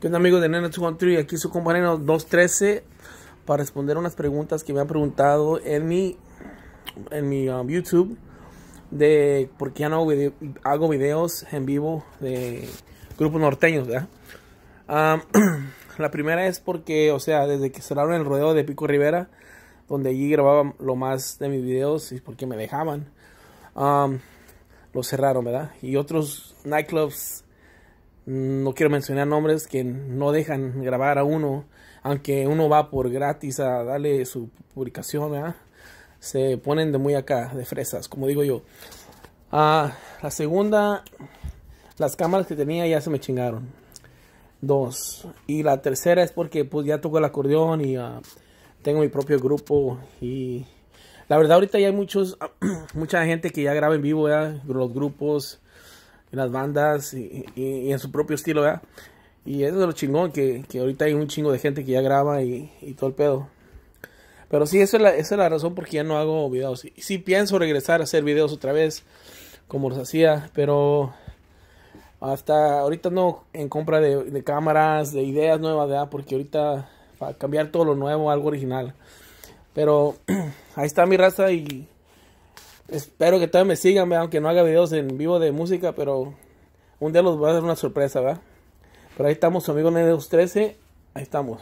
¿Qué un amigos de Nena 213, Aquí su compañero 213 para responder unas preguntas que me han preguntado en mi, en mi um, YouTube de por qué no hago videos en vivo de grupos norteños, la primera es porque, o sea, desde que cerraron el rodeo de Pico Rivera, donde allí grababa lo más de mis videos y porque me dejaban, lo cerraron, ¿verdad? Y otros nightclubs no quiero mencionar nombres que no dejan grabar a uno, aunque uno va por gratis a darle su publicación, se ponen de muy acá, de fresas, como digo yo. Ah, la segunda, las cámaras que tenía ya se me chingaron. Dos. Y la tercera es porque pues ya toco el acordeón y ah, tengo mi propio grupo y la verdad ahorita ya hay muchos mucha gente que ya graba en vivo ya los grupos en las bandas y, en su propio estilo, ¿verdad? Y eso es lo chingón, que, que, ahorita hay un chingo de gente que ya graba y, todo el pedo. Pero sí, esa es, la, esa es la razón por qué ya no hago videos. Y sí pienso regresar a hacer videos otra vez, como los hacía, pero hasta ahorita no en compra de, cámaras, de ideas nuevas, ¿verdad? Porque ahorita para cambiar todo lo nuevo, algo original. Pero ahí está mi raza y Espero que todavía me sigan, aunque no haga videos en vivo de música, pero un día los voy a dar una sorpresa, ¿verdad? Pero ahí estamos, amigos amigo Nedeus 13, ahí estamos.